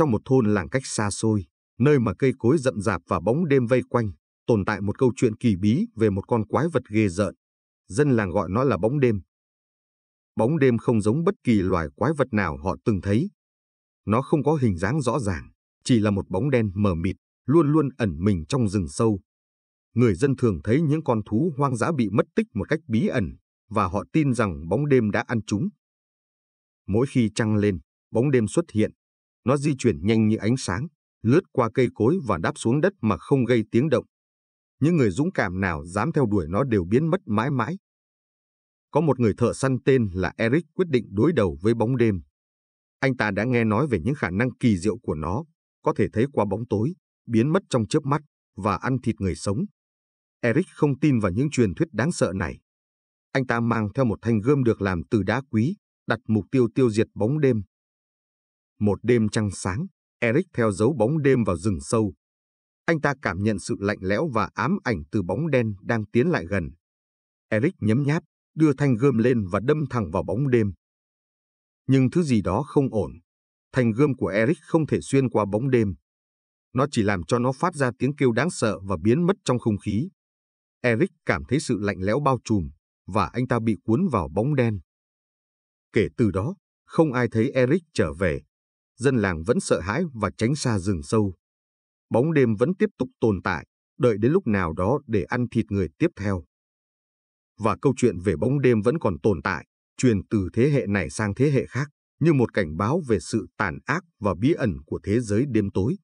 Trong một thôn làng cách xa xôi, nơi mà cây cối rậm rạp và bóng đêm vây quanh, tồn tại một câu chuyện kỳ bí về một con quái vật ghê rợn. Dân làng gọi nó là bóng đêm. Bóng đêm không giống bất kỳ loài quái vật nào họ từng thấy. Nó không có hình dáng rõ ràng, chỉ là một bóng đen mờ mịt, luôn luôn ẩn mình trong rừng sâu. Người dân thường thấy những con thú hoang dã bị mất tích một cách bí ẩn, và họ tin rằng bóng đêm đã ăn chúng. Mỗi khi trăng lên, bóng đêm xuất hiện, nó di chuyển nhanh như ánh sáng, lướt qua cây cối và đáp xuống đất mà không gây tiếng động. Những người dũng cảm nào dám theo đuổi nó đều biến mất mãi mãi. Có một người thợ săn tên là Eric quyết định đối đầu với bóng đêm. Anh ta đã nghe nói về những khả năng kỳ diệu của nó, có thể thấy qua bóng tối, biến mất trong chớp mắt và ăn thịt người sống. Eric không tin vào những truyền thuyết đáng sợ này. Anh ta mang theo một thanh gươm được làm từ đá quý, đặt mục tiêu tiêu diệt bóng đêm một đêm trăng sáng, Eric theo dấu bóng đêm vào rừng sâu. Anh ta cảm nhận sự lạnh lẽo và ám ảnh từ bóng đen đang tiến lại gần. Eric nhấm nháp, đưa thanh gươm lên và đâm thẳng vào bóng đêm. Nhưng thứ gì đó không ổn. Thanh gươm của Eric không thể xuyên qua bóng đêm. Nó chỉ làm cho nó phát ra tiếng kêu đáng sợ và biến mất trong không khí. Eric cảm thấy sự lạnh lẽo bao trùm và anh ta bị cuốn vào bóng đen. Kể từ đó, không ai thấy Eric trở về dân làng vẫn sợ hãi và tránh xa rừng sâu. Bóng đêm vẫn tiếp tục tồn tại, đợi đến lúc nào đó để ăn thịt người tiếp theo. Và câu chuyện về bóng đêm vẫn còn tồn tại, truyền từ thế hệ này sang thế hệ khác, như một cảnh báo về sự tàn ác và bí ẩn của thế giới đêm tối.